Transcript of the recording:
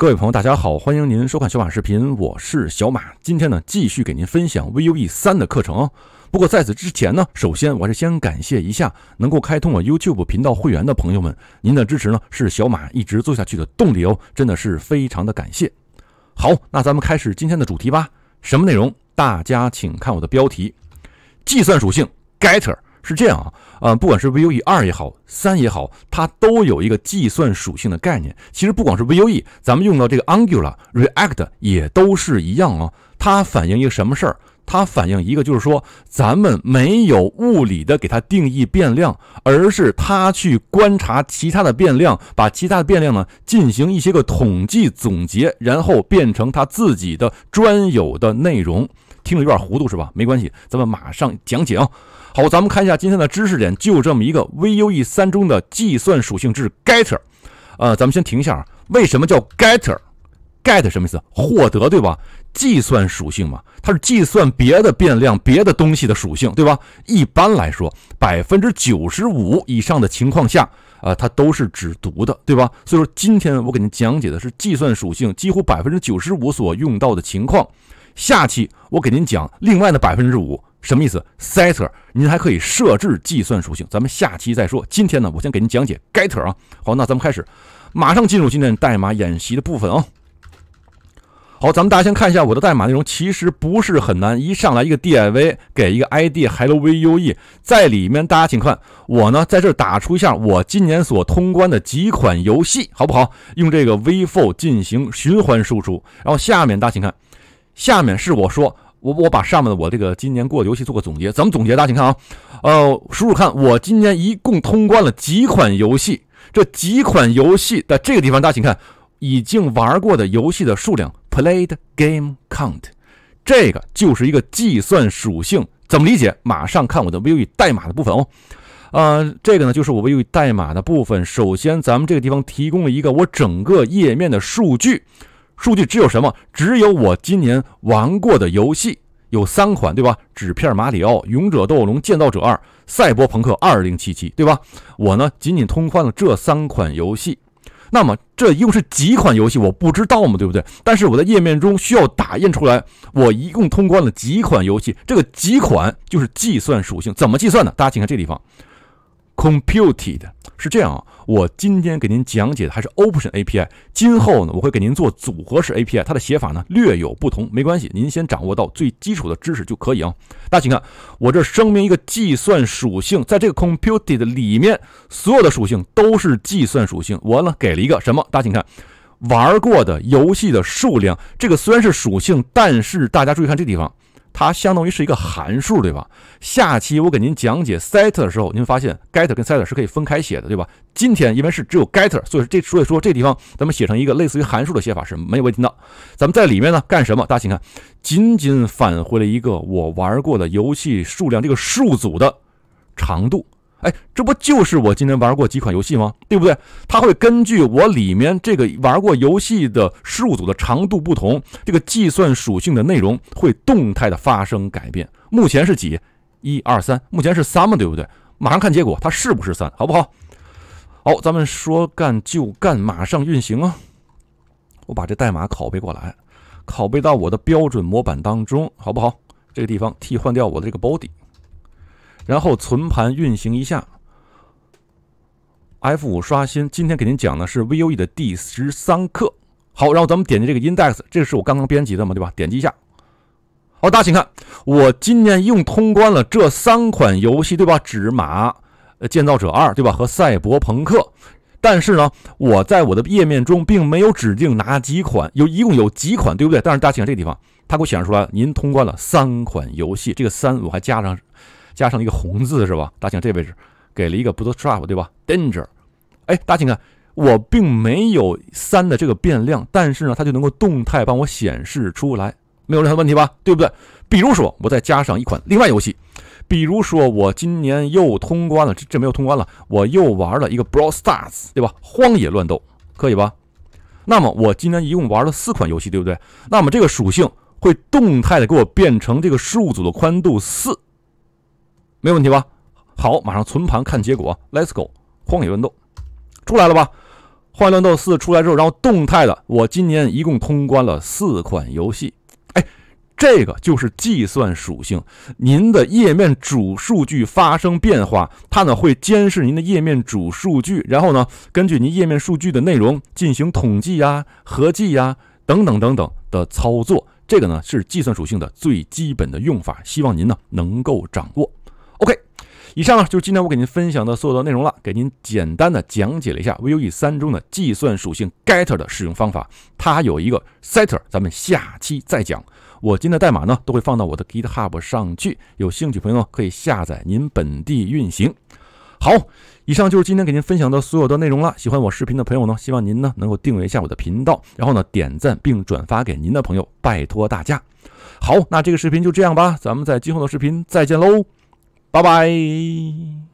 各位朋友，大家好，欢迎您收看小马视频，我是小马。今天呢，继续给您分享 Vue 三的课程。不过在此之前呢，首先我还是先感谢一下能够开通我 YouTube 频道会员的朋友们，您的支持呢是小马一直做下去的动力哦，真的是非常的感谢。好，那咱们开始今天的主题吧。什么内容？大家请看我的标题：计算属性 getter。是这样啊，呃，不管是 Vue 二也好，三也好，它都有一个计算属性的概念。其实不管是 Vue，咱们用到这个 Angular、React 也都是一样啊。它反映一个什么事儿？它反映一个就是说，咱们没有物理的给它定义变量，而是它去观察其他的变量，把其他的变量呢进行一些个统计总结，然后变成它自己的专有的内容。听着有点糊涂是吧？没关系，咱们马上讲解啊。好，咱们看一下今天的知识点，就这么一个 Vue 三中的计算属性是 getter。呃，咱们先停一下啊，为什么叫 getter？get 什么意思？获得对吧？计算属性嘛，它是计算别的变量、别的东西的属性对吧？一般来说，百分之九十五以上的情况下，啊，它都是只读的对吧？所以说，今天我给您讲解的是计算属性，几乎百分之九十五所用到的情况。下期我给您讲另外的百分之五什么意思？setter 您还可以设置计算属性，咱们下期再说。今天呢，我先给您讲解 getter 啊。好，那咱们开始，马上进入今天代码演习的部分啊。好，咱们大家先看一下我的代码内容，其实不是很难。一上来一个 div 给一个 id hello Vue，在里面大家请看，我呢在这打出一下我今年所通关的几款游戏，好不好？用这个 v f o 进行循环输出，然后下面大家请看。下面是我说我我把上面的我这个今年过的游戏做个总结，怎么总结大家请看啊，呃，数数看，我今年一共通关了几款游戏？这几款游戏在这个地方，大家请看，已经玩过的游戏的数量 played game count，这个就是一个计算属性，怎么理解？马上看我的 Vue 代码的部分哦，呃，这个呢就是我 Vue 代码的部分。首先，咱们这个地方提供了一个我整个页面的数据。数据只有什么？只有我今年玩过的游戏有三款，对吧？纸片马里奥、勇者斗龙、建造者二、赛博朋克二零七七，对吧？我呢，仅仅通关了这三款游戏。那么这一共是几款游戏？我不知道嘛，对不对？但是我在页面中需要打印出来，我一共通关了几款游戏。这个几款就是计算属性，怎么计算呢？大家请看这地方。Computed 是这样啊，我今天给您讲解的还是 Option API。今后呢，我会给您做组合式 API，它的写法呢略有不同，没关系，您先掌握到最基础的知识就可以啊。大家请看，我这声明一个计算属性，在这个 Computed 里面，所有的属性都是计算属性。我呢给了一个什么？大家请看，玩过的游戏的数量。这个虽然是属性，但是大家注意看这地方。它相当于是一个函数，对吧？下期我给您讲解 set 的时候，您发现 get 跟 set 是可以分开写的，对吧？今天因为是只有 get，所以这所以说这地方咱们写成一个类似于函数的写法是没有问题的。咱们在里面呢干什么？大家请看，仅仅返回了一个我玩过的游戏数量这个数组的长度。哎，这不就是我今天玩过几款游戏吗？对不对？它会根据我里面这个玩过游戏的数组的长度不同，这个计算属性的内容会动态的发生改变。目前是几？一二三，目前是三嘛，对不对？马上看结果，它是不是三？好不好？好，咱们说干就干，马上运行啊！我把这代码拷贝过来，拷贝到我的标准模板当中，好不好？这个地方替换掉我的这个 body。然后存盘运行一下，F 五刷新。今天给您讲的是 VOE 的第十三课。好，然后咱们点击这个 Index，这是我刚刚编辑的嘛，对吧？点击一下。好，大家请看，我今一用通关了这三款游戏，对吧？纸马、呃建造者二，对吧？和赛博朋克。但是呢，我在我的页面中并没有指定哪几款，有一共有几款，对不对？但是大家请看这个地方，它给我显示出来，您通关了三款游戏，这个三我还加上。加上一个红字是吧？大庆，这位置给了一个 Bootstrap，对吧？Danger，哎，大庆看，我并没有三的这个变量，但是呢，它就能够动态帮我显示出来，没有任何问题吧？对不对？比如说我再加上一款另外游戏，比如说我今年又通关了，这这没有通关了，我又玩了一个 Bro Stars，对吧？荒野乱斗，可以吧？那么我今年一共玩了四款游戏，对不对？那么这个属性会动态的给我变成这个数组的宽度四。没问题吧？好，马上存盘看结果。Let's go，荒野乱斗出来了吧？荒野乱斗四出来之后，然后动态的，我今年一共通关了四款游戏。哎，这个就是计算属性。您的页面主数据发生变化，它呢会监视您的页面主数据，然后呢根据您页面数据的内容进行统计呀、合计呀等等等等的操作。这个呢是计算属性的最基本的用法，希望您呢能够掌握。以上呢就是今天我给您分享的所有的内容了，给您简单的讲解了一下 Vue 3中的计算属性 getter 的使用方法，它有一个 setter，咱们下期再讲。我今天的代码呢都会放到我的 GitHub 上去，有兴趣朋友可以下载您本地运行。好，以上就是今天给您分享的所有的内容了。喜欢我视频的朋友呢，希望您呢能够订阅一下我的频道，然后呢点赞并转发给您的朋友，拜托大家。好，那这个视频就这样吧，咱们在今后的视频再见喽。拜拜。